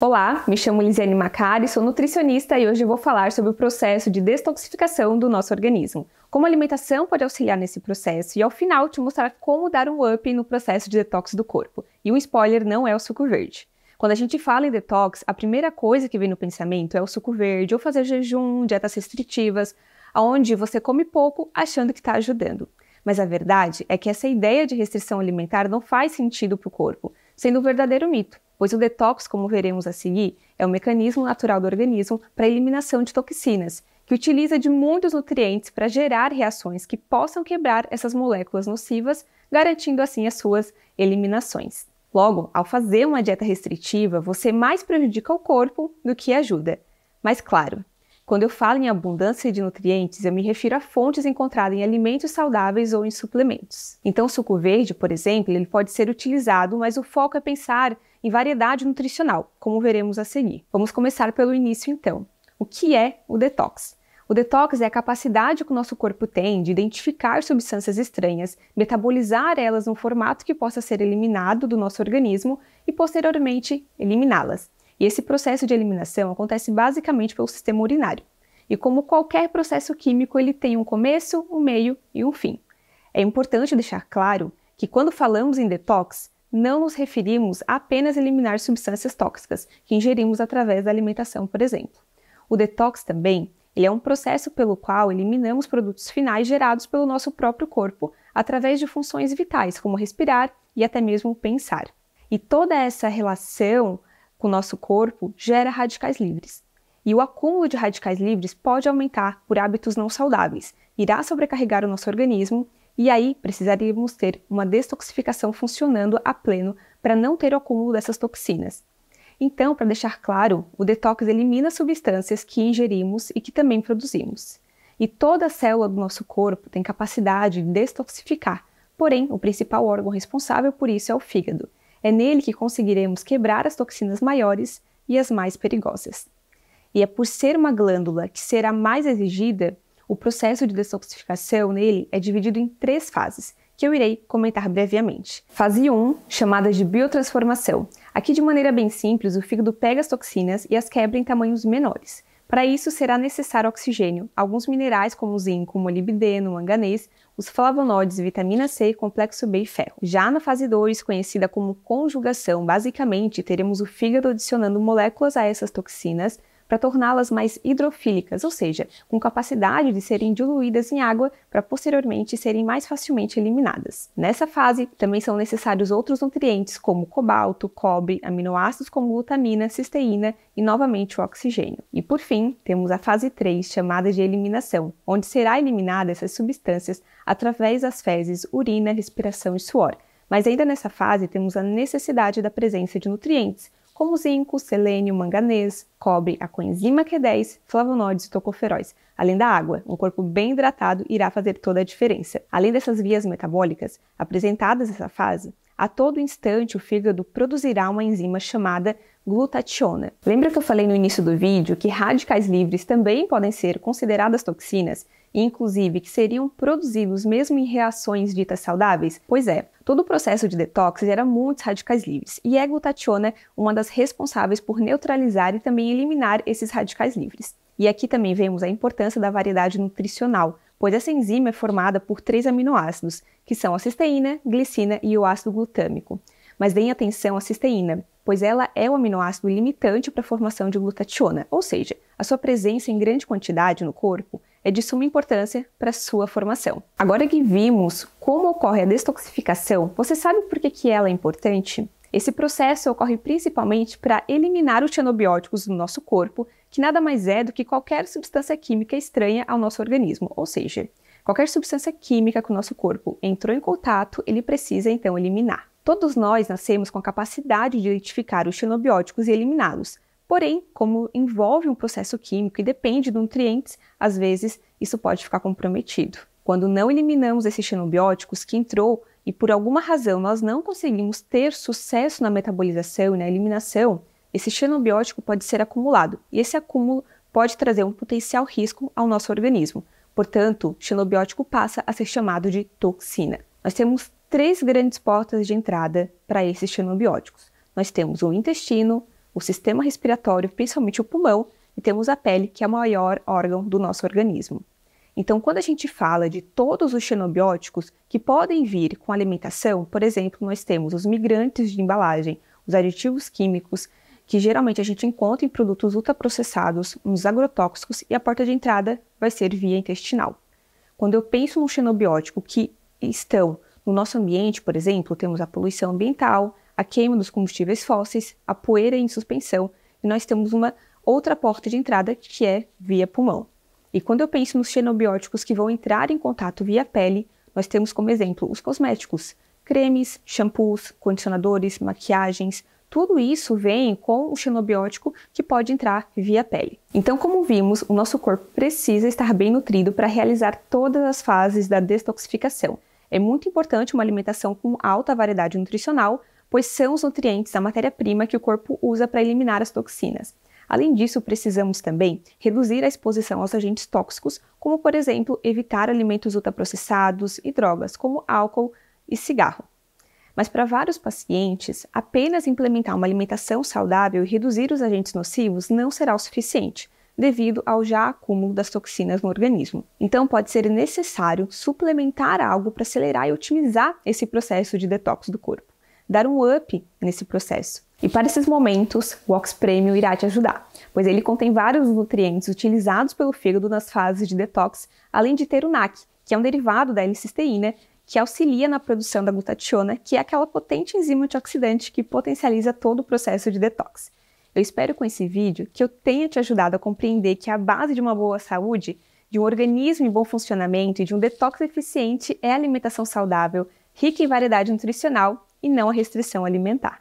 Olá, me chamo Lisiane Macari, sou nutricionista e hoje eu vou falar sobre o processo de detoxificação do nosso organismo. Como a alimentação pode auxiliar nesse processo e ao final te mostrar como dar um up no processo de detox do corpo. E um spoiler não é o suco verde. Quando a gente fala em detox, a primeira coisa que vem no pensamento é o suco verde ou fazer jejum, dietas restritivas, aonde você come pouco achando que está ajudando. Mas a verdade é que essa ideia de restrição alimentar não faz sentido para o corpo, sendo um verdadeiro mito pois o detox, como veremos a seguir, é um mecanismo natural do organismo para a eliminação de toxinas, que utiliza de muitos nutrientes para gerar reações que possam quebrar essas moléculas nocivas, garantindo assim as suas eliminações. Logo, ao fazer uma dieta restritiva, você mais prejudica o corpo do que ajuda. Mas claro, quando eu falo em abundância de nutrientes, eu me refiro a fontes encontradas em alimentos saudáveis ou em suplementos. Então, o suco verde, por exemplo, ele pode ser utilizado, mas o foco é pensar e variedade nutricional, como veremos a seguir. Vamos começar pelo início então. O que é o detox? O detox é a capacidade que o nosso corpo tem de identificar substâncias estranhas, metabolizar elas num formato que possa ser eliminado do nosso organismo e posteriormente eliminá-las. E esse processo de eliminação acontece basicamente pelo sistema urinário. E como qualquer processo químico, ele tem um começo, um meio e um fim. É importante deixar claro que quando falamos em detox, não nos referimos apenas eliminar substâncias tóxicas que ingerimos através da alimentação, por exemplo. O detox também ele é um processo pelo qual eliminamos produtos finais gerados pelo nosso próprio corpo, através de funções vitais, como respirar e até mesmo pensar. E toda essa relação com o nosso corpo gera radicais livres. E o acúmulo de radicais livres pode aumentar por hábitos não saudáveis, irá sobrecarregar o nosso organismo e aí precisaríamos ter uma detoxificação funcionando a pleno para não ter o acúmulo dessas toxinas. Então, para deixar claro, o detox elimina substâncias que ingerimos e que também produzimos. E toda a célula do nosso corpo tem capacidade de detoxificar, porém, o principal órgão responsável por isso é o fígado. É nele que conseguiremos quebrar as toxinas maiores e as mais perigosas. E é por ser uma glândula que será mais exigida o processo de desoxificação nele é dividido em três fases, que eu irei comentar brevemente. Fase 1, chamada de biotransformação. Aqui, de maneira bem simples, o fígado pega as toxinas e as quebra em tamanhos menores. Para isso, será necessário oxigênio, alguns minerais como o zinco, molibdeno, manganês, os flavonoides, vitamina C, complexo B e ferro. Já na fase 2, conhecida como conjugação, basicamente teremos o fígado adicionando moléculas a essas toxinas para torná-las mais hidrofílicas, ou seja, com capacidade de serem diluídas em água para posteriormente serem mais facilmente eliminadas. Nessa fase, também são necessários outros nutrientes como cobalto, cobre, aminoácidos como glutamina, cisteína e novamente o oxigênio. E por fim, temos a fase 3, chamada de eliminação, onde será eliminada essas substâncias através das fezes, urina, respiração e suor. Mas ainda nessa fase temos a necessidade da presença de nutrientes, como zinco, selênio, manganês, cobre, a coenzima Q10, flavonoides e tocoferóis, além da água. Um corpo bem hidratado irá fazer toda a diferença. Além dessas vias metabólicas apresentadas nessa fase, a todo instante o fígado produzirá uma enzima chamada glutationa. Lembra que eu falei no início do vídeo que radicais livres também podem ser consideradas toxinas? inclusive que seriam produzidos mesmo em reações ditas saudáveis? Pois é, todo o processo de detox gera muitos radicais livres, e é glutationa uma das responsáveis por neutralizar e também eliminar esses radicais livres. E aqui também vemos a importância da variedade nutricional, pois essa enzima é formada por três aminoácidos, que são a cisteína, glicina e o ácido glutâmico. Mas deem atenção à cisteína, pois ela é o aminoácido limitante para a formação de glutationa, ou seja, a sua presença em grande quantidade no corpo é de suma importância para sua formação. Agora que vimos como ocorre a detoxificação, você sabe por que, que ela é importante? Esse processo ocorre principalmente para eliminar os xenobióticos do nosso corpo, que nada mais é do que qualquer substância química estranha ao nosso organismo, ou seja, qualquer substância química que o nosso corpo entrou em contato, ele precisa então eliminar. Todos nós nascemos com a capacidade de identificar os xenobióticos e eliminá-los, Porém, como envolve um processo químico e depende de nutrientes, às vezes isso pode ficar comprometido. Quando não eliminamos esses xenobióticos que entrou e por alguma razão nós não conseguimos ter sucesso na metabolização e na eliminação, esse xenobiótico pode ser acumulado e esse acúmulo pode trazer um potencial risco ao nosso organismo. Portanto, xenobiótico passa a ser chamado de toxina. Nós temos três grandes portas de entrada para esses xenobióticos. Nós temos o intestino, o sistema respiratório, principalmente o pulmão, e temos a pele, que é o maior órgão do nosso organismo. Então, quando a gente fala de todos os xenobióticos que podem vir com alimentação, por exemplo, nós temos os migrantes de embalagem, os aditivos químicos, que geralmente a gente encontra em produtos ultraprocessados, nos agrotóxicos, e a porta de entrada vai ser via intestinal. Quando eu penso num xenobiótico que estão no nosso ambiente, por exemplo, temos a poluição ambiental, a queima dos combustíveis fósseis, a poeira em suspensão, e nós temos uma outra porta de entrada que é via pulmão. E quando eu penso nos xenobióticos que vão entrar em contato via pele, nós temos como exemplo os cosméticos, cremes, shampoos, condicionadores, maquiagens, tudo isso vem com o xenobiótico que pode entrar via pele. Então, como vimos, o nosso corpo precisa estar bem nutrido para realizar todas as fases da detoxificação. É muito importante uma alimentação com alta variedade nutricional pois são os nutrientes, da matéria-prima que o corpo usa para eliminar as toxinas. Além disso, precisamos também reduzir a exposição aos agentes tóxicos, como por exemplo evitar alimentos ultraprocessados e drogas, como álcool e cigarro. Mas para vários pacientes, apenas implementar uma alimentação saudável e reduzir os agentes nocivos não será o suficiente, devido ao já acúmulo das toxinas no organismo. Então, pode ser necessário suplementar algo para acelerar e otimizar esse processo de detox do corpo dar um up nesse processo. E para esses momentos, o Ox Premium irá te ajudar, pois ele contém vários nutrientes utilizados pelo fígado nas fases de detox, além de ter o NAC, que é um derivado da L-cisteína, que auxilia na produção da glutationa, que é aquela potente enzima antioxidante que potencializa todo o processo de detox. Eu espero com esse vídeo que eu tenha te ajudado a compreender que a base de uma boa saúde, de um organismo em bom funcionamento e de um detox eficiente é a alimentação saudável, rica em variedade nutricional e não a restrição alimentar.